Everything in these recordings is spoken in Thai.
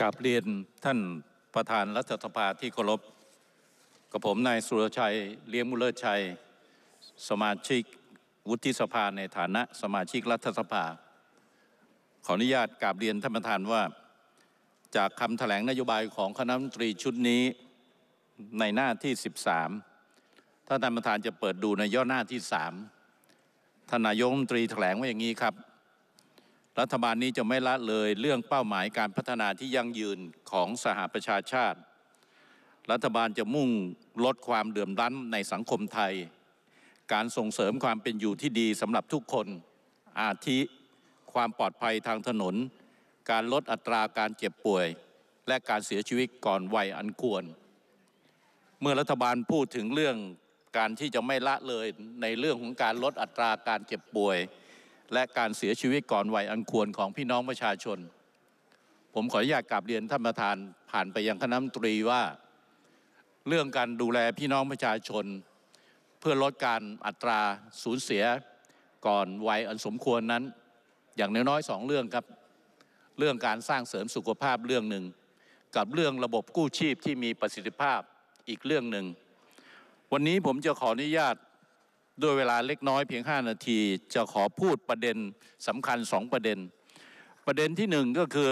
กับเรียนท่านประธานรัฐสภาที่เคารพกับผมนายสุรชัยเลี้ยงมุเลชัย สมาชิกวุฒิสภาในฐานะสมาชิกรัฐสภา ขออนุญาตกราบเรียนท่านประธานว่า จากคำถแถลงนโยบายของคณะมนตรีชุดนี้ในหน้าที่ 13ถ้าท่านประธานจะเปิดดูในย่อหน้าที่3ท่านนายกรัฐมนตรีแถลงว่าอย่างนี้ครับรัฐบาลนี้จะไม่ละเลยเรื่องเป้าหมายการพัฒนาที่ยั่งยืนของสหประชาชาติ รัฐบาลจะมุ่งลดความเดือมร้อนในสังคมไทย การส่งเสริมความเป็นอยู่ที่ดีสำหรับทุกคน อาทิความปลอดภัยทางถนน การลดอัตราการเจ็บป่วย และการเสียชีวิตก่อนวัยอันควร เมื่อรัฐบาลพูดถึงเรื่องการที่จะไม่ละเลยในเรื่องของการลดอัตราการเจ็บป่วยและการเสียชีวิตก่อนวัยอันควรของพี่น้องประชาชน ผมขออนุญาตกลับเรียนท่านประธานผ่านไปยังคณะมนตรีว่า เรื่องการดูแลพี่น้องประชาชน เพื่อลดการอัตราสูญเสียก่อนวัยอันสมควรนั้น อย่างน้อยๆสองเรื่องครับ เรื่องการสร้างเสริมสุขภาพเรื่องหนึ่งกับเรื่องระบบกู้ชีพที่มีประสิทธิภาพอีกเรื่องหนึ่งวันนี้ผมจะขออนุญาตด้วยเวลาเล็กน้อยเพียง 5 นาที จะขอพูดประเด็นสำคัญ 2 ประเด็น ประเด็นที่ 1 ก็คือ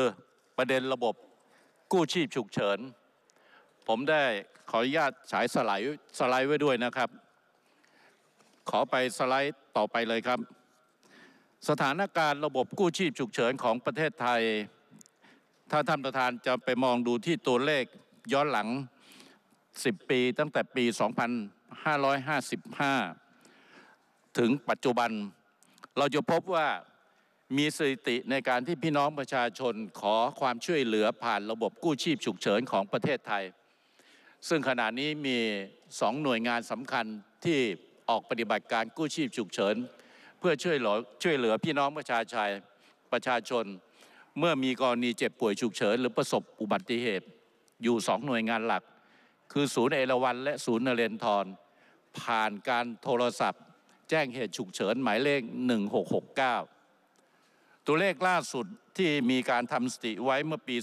ประเด็นระบบกู้ชีพฉุกเฉิน ผมได้ขออนุญาตฉายสไลด์สไลด์ไว้ด้วยนะครับ ขอไปสไลด์ต่อไปเลยครับ สถานการณ์ระบบกู้ชีพฉุกเฉินของประเทศไทย ถ้าท่านประธานจะไปมองดูที่ตัวเลขย้อนหลัง 10 ปีตั้งแต่ปี 2555ถึงปัจจุบันเราจะพบว่ามีสถิติในการที่พี่น้องประชาชนขอความช่วยเหลือผ่านระบบกู้ชีพฉุกเฉินของประเทศไทย ซึ่งขณะนี้มีสองหน่วยงานสำคัญที่ออกปฏิบัติการกู้ชีพฉุกเฉินเพื่อช่วยเหลือช่วยเหลือพี่น้องประชาชนประชาชน เมื่อมีกรณีเจ็บป่วยฉุกเฉิน หรือประสบอุบัติเหตุอยู่สองหน่วยงานหลัก คือศูนย์เอราวันและศูนย์นเรนทรผ่านการโทรศัพท์แจ้งเหตุฉุกเฉินหมายเลข 1669 ตัวเลขล่าสุดที่มีการทำสติไว้เมื่อปี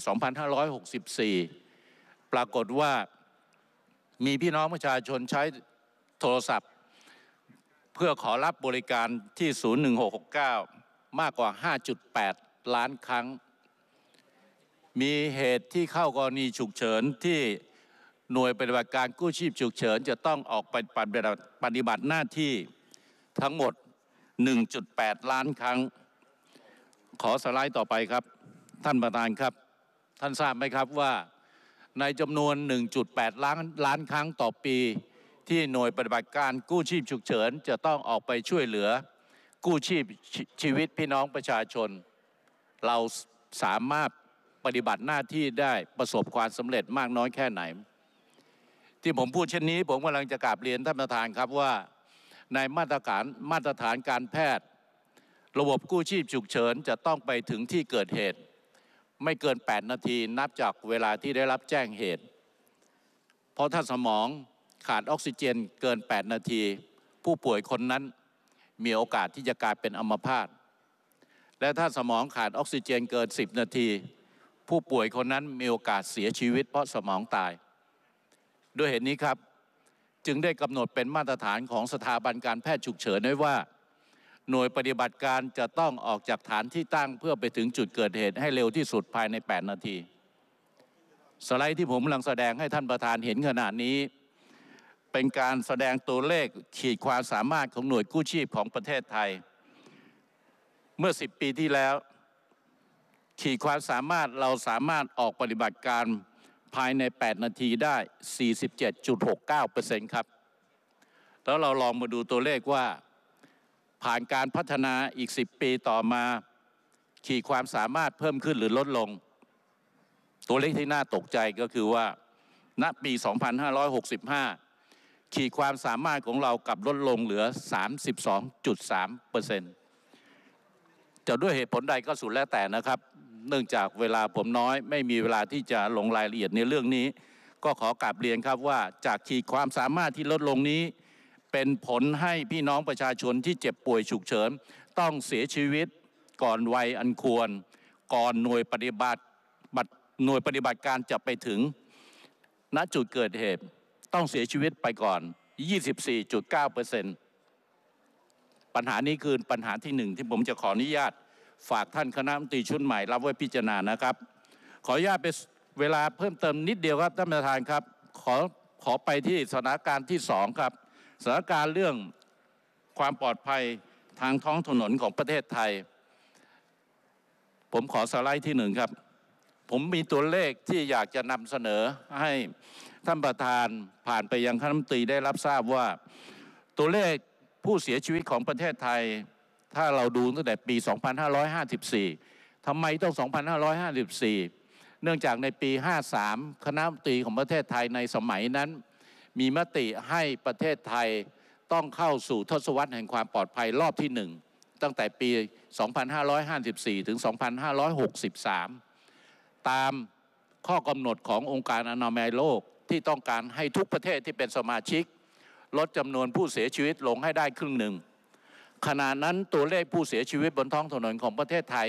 2564 ปรากฏว่ามีพี่น้องประชาชนใช้โทรศัพท์ เพื่อขอรับบริการที่ 01669 มากกว่า 5.8 ล้านครั้ง มีเหตุที่เข้ากรณีฉุกเฉินที่หน่วยปฏิบัติการกู้ชีพฉุกเฉิน จะต้องออกไปปฏิบัติหน้าที่ทั้งหมด 1.8 ล้านครั้ง ขอสไลด์ต่อไปครับ ท่านประธานครับ ท่านทราบไหมครับว่าในจำนวน 1.8 ล้านล้านครั้งต่อปี ที่หน่วยปฏิบัติการกู้ชีพฉุกเฉินจะต้องออกไปช่วยเหลือกู้ชีพชีวิตพี่น้องประชาชน เราสามารถปฏิบัติหน้าที่ได้ประสบความสำเร็จมากน้อยแค่ไหน ที่ผมพูดเช่นนี้ผมกำลังจะกราบเรียนท่านประธานครับว่าในมาตรการมาตรฐานการแพทย์ ระบบกู้ชีพฉุกเฉินจะต้องไปถึงที่เกิดเหตุ ไม่เกิน 8 นาที นับจากเวลาที่ได้รับแจ้งเหตุ เพราะถ้าสมองขาดออกซิเจนเกิน 8 นาที ผู้ป่วยคนนั้นมีโอกาสที่จะกลายเป็นอัมพาตและถ้าสมองขาดออกซิเจนเกิน10 นาที ผู้ป่วยคนนั้นมีโอกาสเสียชีวิตเพราะสมองตาย ด้วยเหตุนนี้ครับจึงได้กำหนดเป็นมาตรฐานของสถาบันการแพทย์ฉุกเฉินไว้ว่า หน่วยปฏิบัติการจะต้องออกจากฐานที่ตั้งเพื่อไปถึงจุดเกิดเหตุให้เร็วที่สุดภายใน 8 นาที สไลด์ที่ผมกำลังแสดงให้ท่านประธานเห็นขนาดนี้ เป็นการแสดงตัวเลขขีดความสามารถของหน่วยกู้ชีพของประเทศไทย เมื่อ 10 ปีที่แล้วขีดความสามารถเราสามารถออกปฏิบัติการภายใน 8 นาทีได้ 47.69%ครับ แล้วเราลองมาดูตัวเลขว่า ผ่านการพัฒนาอีก 10 ปีต่อมา ขีดความสามารถเพิ่มขึ้นหรือลดลง ตัวเลขที่น่าตกใจก็คือว่า ณปี 2565 ขีดความสามารถของเรากลับลดลงเหลือ 32.3%จะด้วยเหตุผลใดก็สุดแล้วแต่นะครับเนื่องจากเวลาผมน้อยไม่มีเวลาที่จะลงรายละเอียดในเรื่องนี้ ก็ขอกลับเรียนครับว่าจากขีดความสามารถที่ลดลงนี้ เป็นผลให้พี่น้องประชาชนที่เจ็บป่วยฉุกเฉินต้องเสียชีวิต ก่อนวัยอันควร ก่อนหน่วยปฏิบัติบัตรหน่วยปฏิบัติการจะไปถึงณจุดเกิดเหตุต้องเสียชีวิตไปก่อน 24.9%ปัญหานี้คือปัญหาที่หนึ่งที่ผมจะขออนุญาตฝากท่านคณะมนตรีชุดใหม่รับไว้พิจารณานะครับ ขออนุญาตไปเวลาเพิ่มเติมนิดเดียวครับท่านประธานครับ ขอขอไปที่สถานการณ์ที่สองครับ สถานการณ์เรื่องความปลอดภัยทางท้องถนนของประเทศไทย ผมขอสไลด์ที่หนึ่งครับ ผมมีตัวเลขที่อยากจะนำเสนอให้ท่านประธานผ่านไปยังคณะมนตรีได้รับทราบว่าตัวเลขผู้เสียชีวิตของประเทศไทยถ้าเราดูตั้งแต่ปี 2554 ทำไมต้อง 2554 เนื่องจากในปี 53 คณะมนตรีของประเทศไทยในสมัยนั้น มีมติให้ประเทศไทยต้องเข้าสู่ทศวรรษแห่งความปลอดภัยรอบที่หนึ่งตั้งแต่ปี 2554 ถึง 2563 ตามข้อกำหนดขององค์การอนามัยโลกที่ต้องการให้ทุกประเทศที่เป็นสมาชิก ลดจำนวนผู้เสียชีวิตลงให้ได้ครึ่งหนึ่งขณะนั้นตัวเลขผู้เสียชีวิตบนท้องถนนของประเทศไทย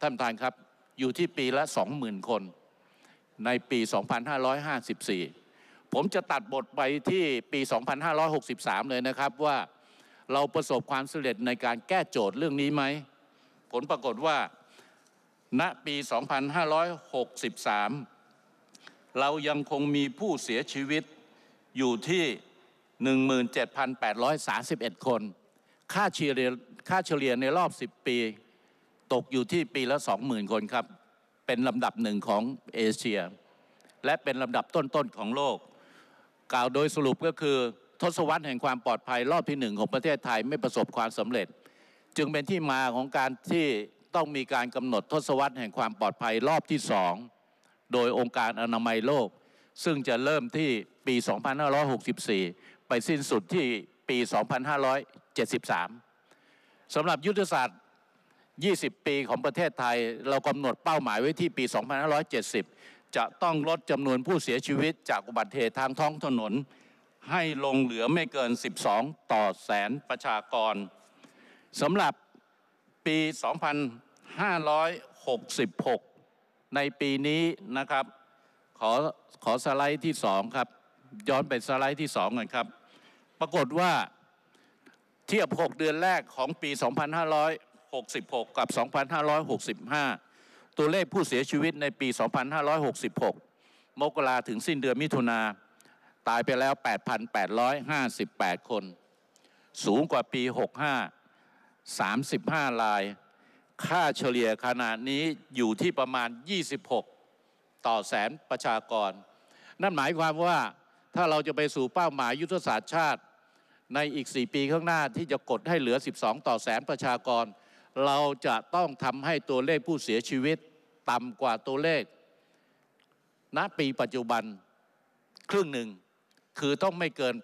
ท่านประธานครับ อยู่ที่ปีละ20,000คน ในปี 2554 ผมจะตัดบทไปที่ปี 2563 เลยนะครับว่าเราประสบความสำเร็จในการแก้โจทย์เรื่องนี้ไหมผลปรากฏว่าณปี 2563 เรายังคงมีผู้เสียชีวิตอยู่ที่ 17,831 คนค่าเฉลี่ยค่าเฉลี่ยในรอบ 10 ปี ตกอยู่ที่ปีละ 20,000 คนครับ เป็นลำดับหนึ่งของเอเชีย และเป็นลำดับต้นๆของโลก กล่าวโดยสรุปก็คือ ทศวรรษแห่งความปลอดภัยรอบที่หนึ่งของประเทศไทยไม่ประสบความสำเร็จ จึงเป็นที่มาของการที่ต้องมีการกำหนดทศวรรษแห่งความปลอดภัยรอบที่สองโดยองค์การอนามัยโลก ซึ่งจะเริ่มที่ปี 2564 ไปสิ้นสุดที่ปี 2573 สำหรับยุทธศาสตร์ 20 ปีของประเทศไทยเรากำหนดเป้าหมายไว้ที่ปี 2570 จะต้องลดจำนวนผู้เสียชีวิต จากอุบัติเหตุทางท้องถนนให้ลงเหลือไม่เกิน 12 ต่อแสนประชากร สำหรับปี 2566 ในปีนี้นะครับขอขอสไลด์ที่สองครับ ย้อนไปสไลด์ที่สองกันครับปรากฏว่าเทียบ 6 เดือนแรกของปี 2566 กับ 2565 ตัวเลขผู้เสียชีวิตในปี 2566 มกราถึงสิ้นเดือนมิถุนาตายไปแล้ว 8,858 คน สูงกว่าปี 65 35 ราย ค่าเฉลี่ยขณะนี้อยู่ที่ประมาณ 26 ต่อแสนประชากรนั่นหมายความว่าถ้าเราจะไปสู่เป้าหมายยุทธศาสตร์ชาติในอีก 4 ปีข้างหน้าที่จะกดให้เหลือ 12 ต่อแสนประชากร เราจะต้องทำให้ตัวเลขผู้เสียชีวิตต่ำกว่าตัวเลข ณปีปัจจุบันครึ่งหนึ่ง คือต้องไม่เกิน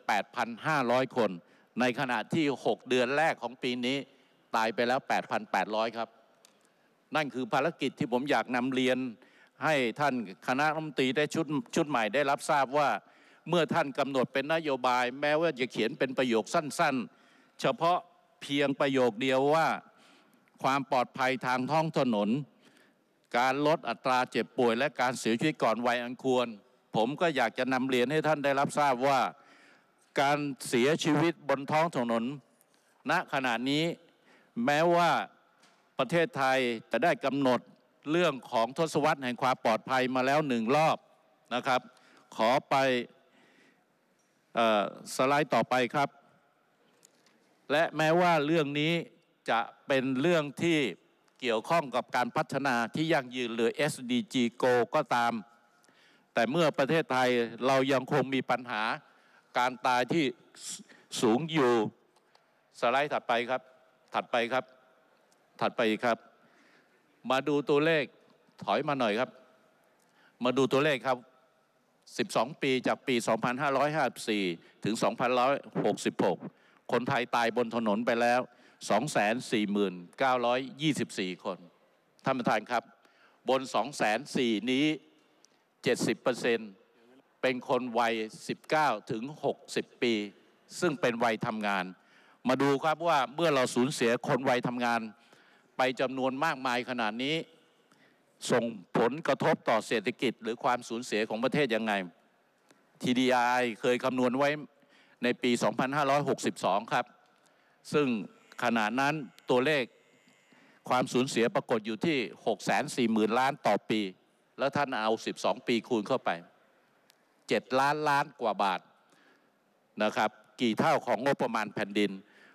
8,500 คน ในขณะที่ 6 เดือนแรกของปีนี้ตายไปแล้ว 8,800 ครับ นั่นคือภารกิจที่ผมอยากนำเรียนให้ท่านคณะรัฐมนตรีได้ชุดชุดใหม่ได้รับทราบว่าเมื่อท่านกำหนดเป็นนโยบายแม้ว่าจะเขียนเป็นประโยคสั้นๆ เฉพาะเพียงประโยคเดียวว่าความปลอดภัยทางท้องถนน การลดอัตราเจ็บป่วย และการเสียชีวิตก่อนวัยอันควร ผมก็อยากจะนำเรียนให้ท่านได้รับทราบว่า การเสียชีวิตบนท้องถนน ณขณะนี้แม้ว่าประเทศไทยจะได้กำหนดเรื่องของทศวรรษแห่งความปลอดภัยมาแล้วหนึ่งรอบนะครับ ขอไปสไลด์ต่อไปครับ และแม้ว่าเรื่องนี้จะเป็นเรื่องที่เกี่ยวข้องกับการพัฒนาที่ยั่งยืนหรือ SDG Go ก็ตาม แต่เมื่อประเทศไทยเรายังคงมีปัญหา การตายที่สูงอยู่สไลด์ถัดไปครับ ถัดไปครับ ถัดไปครับ มาดูตัวเลขถอยมาหน่อยครับ มาดูตัวเลขครับ12 ปีจากปี 2554 ถึง2566 คนไทยตายบนถนนไปแล้ว 249,24 คน ท่านประธานครับบน 204,000นี้ 70%เป็นคนวัย 19 ถึง 60 ปี ซึ่งเป็นวัยทำงาน มาดูครับว่าเมื่อเราสูญเสียคนวัยทำงานไปจำนวนมากมายขนาดนี้ส่งผลกระทบต่อเศรษฐกิจ หรือความสูญเสียของประเทศยังไง TDI เคยคำนวณไว้ในปี 2562 ครับ ซึ่งขณะนั้นตัวเลขความสูญเสียปรากฏอยู่ที่ 640,000 ล้านต่อปี แล้วท่านเอา 12 ปีคูณเข้าไป 7 ล้านล้านกว่าบาทนะครับ กี่เท่าของงบประมาณแผ่นดิน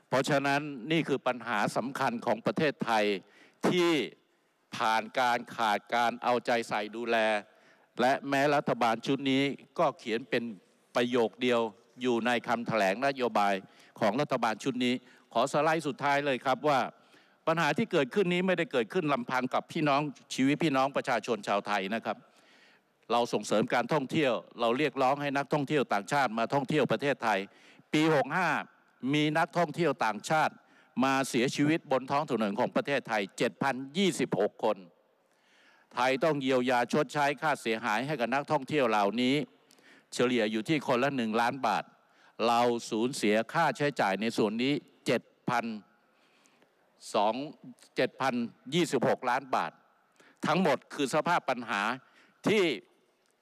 เพราะฉะนั้นนี่คือปัญหาสำคัญของประเทศไทยที่ผ่านการขาดการเอาใจใส่ดูแล และแม้รัฐบาลชุดนี้ก็เขียนเป็นประโยคเดียวอยู่ในคำแถลงนโยบายของรัฐบาลชุดนี้ ขอสไลด์สุดท้ายเลยครับว่า ปัญหาที่เกิดขึ้นนี้ไม่ได้เกิดขึ้นลำพังกับพี่น้องชีวิตพี่น้องประชาชนชาวไทยนะครับ เราส่งเสริมการท่องเที่ยว เราเรียกร้องให้นักท่องเที่ยวต่างชาติมาท่องเที่ยวประเทศไทย ปี65มีนักท่องเที่ยวต่างชาติมาเสียชีวิตบนท้องถนนของประเทศไทย7,026 คน ไทยต้องเยียวยาชดใช้ค่าเสียหายให้กับนักท่องเที่ยวเหล่านี้ เฉลี่ยอยู่ที่คนละ1ล้านบาท เราสูญเสียค่าใช้จ่ายในส่วนนี้7,026 ล้านบาท ทั้งหมดคือสภาพปัญหาที่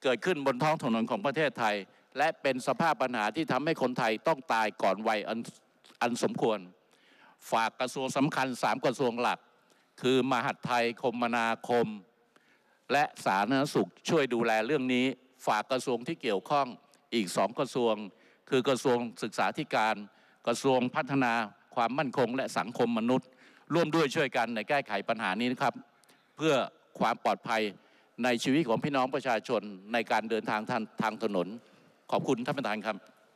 เกิดขึ้นบนท้องถนนของประเทศไทย และเป็นสภาพปัญหาที่ทำให้คนไทยต้องตายก่อนวัยอันสมควรฝากกระทรวงสำคัญ 3กระทรวงหลัก คือมหาดไทยคมนาคม และสาธารณสุขช่วยดูแลเรื่องนี้ ฝากกระทรวงที่เกี่ยวข้องอีกสองกระทรวง คือกระทรวงศึกษาธิการ กระทรวงพัฒนา ความมั่นคงและสังคมมนุษย์ ร่วมด้วยช่วยกันในแก้ไขปัญหานี้นะครับ เพื่อความปลอดภัยในชีวิตของพี่น้องประชาชนในการเดินทางทางทางถนน ขอบคุณท่านประธานครับ